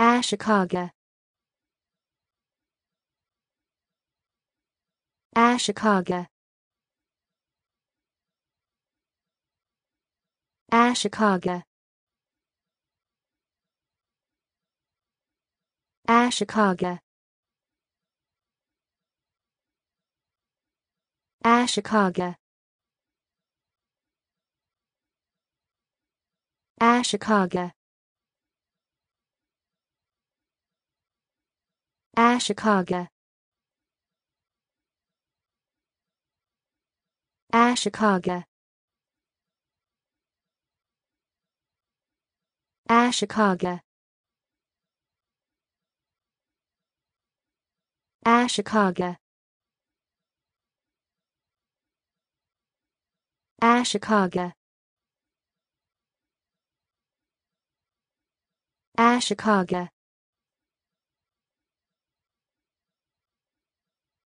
Ashikaga Ashikaga Ashikaga Ashikaga Ashikaga Ashikaga Ashikaga Ashikaga Ashikaga Ashikaga Ashikaga Ashikaga